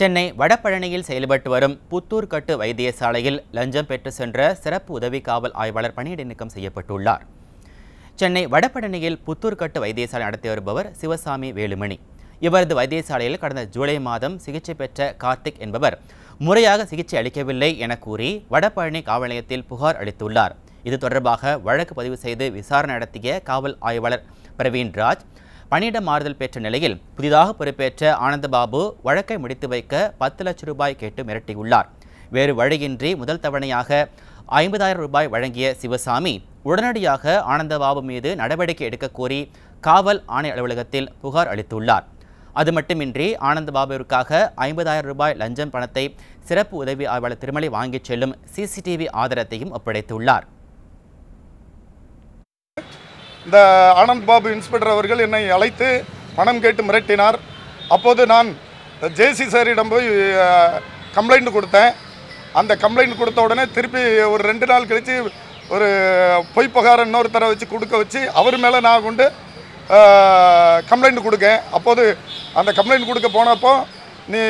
சென்னை வடபழனியில் செயல்பட்டு வரும் புத்தூர் கட்டு வைத்தியசாலையில் லஞ்சம் பெற்று சென்ற சிறப்பு உதவி காவல் ஆய்வாளர் பணியிட நீக்கம் செய்யப்பட்டுள்ளார் சென்னை வடபழனியில் புத்தூர் கட்டு வைத்தியசாலை நடத்தி வருபவர் சிவசாமி வேலுமணி இவரது வைத்தியசாலையில் கடந்த ஜூலை மாதம் சிகிச்சை பெற்ற கார்த்திக் என்பவர் முறையாக சிகிச்சை அளிக்கவில்லை என கூறி வடபழனி காவல் நிலையத்தில் புகார் அளித்துள்ளார் இது தொடர்பாக வழக்கு பதிவு செய்து விசாரணை நடத்திய காவல் ஆய்வாளர் பிரவீன்ராஜ் பணியிட மாறுதல் பெற்ற நிலையில் புதிதாக பொறுப்பேற்ற ஆனந்தபாபு வழக்கை முடித்து வைக்க பத்து லட்சம் ரூபாய் கேட்டு மிரட்டியுள்ளார் வேறு வழியின்றி முதல் தவணையாக ஐம்பதாயிரம் ரூபாய் வழங்கிய சிவசாமி உடனடியாக ஆனந்தபாபு மீது நடவடிக்கை எடுக்க கோரி காவல் ஆணைய அலுவலகத்தில் புகார் அளித்துள்ளார் அது மட்டுமின்றி ஆனந்தபாபுவிற்காக ஐம்பதாயிரம் ரூபாய் லஞ்சம் பணத்தை சிறப்பு உதவி ஆய்வாளர் திருமலை வாங்கிச் செல்லும் சிசிடிவி ஆதாரத்தையும் ஒப்படைத்துள்ளார் இந்த ஆனந்த் பாபு இன்ஸ்பெக்டர் அவர்கள் என்னை அழைத்து மனம் கேட்டு மிரட்டினார் அப்போது நான் ஜேசி சாரிடம் போய் கம்ப்ளைண்ட் கொடுத்தேன் அந்த கம்ப்ளைண்ட் கொடுத்த உடனே திருப்பி ஒரு ரெண்டு நாள் கழித்து ஒரு பொய் புகார் இன்னொருத்தரை வச்சு கொடுக்க வச்சு அவர் மேலே நான் கொண்டு கம்ப்ளைண்ட் கொடுக்கேன் அப்போது அந்த கம்ப்ளைண்ட் கொடுக்க போனப்போ நீ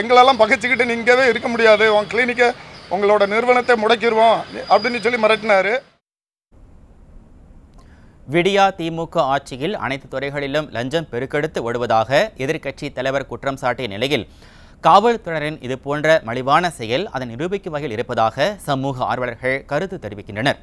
எங்களெல்லாம் பகைச்சிக்கிட்டு நீ இங்கேவே இருக்க முடியாது உன் கிளினிக்கை உங்களோட நிறுவனத்தை முடக்கிடுவோம் அப்படின்னு சொல்லி மிரட்டினார் விடியா திமுக ஆட்சியில் அனைத்து துறைகளிலும் லஞ்சம் பெருக்கெடுத்து ஓடுவதாக எதிர்க்கட்சி தலைவர் குற்றம் சாட்டிய நிலையில் இது இதுபோன்ற மலிவான செயல் அதை நிரூபிக்கும் வகையில் இருப்பதாக சமூக ஆர்வலர்கள் கருத்து தெரிவிக்கின்றனர்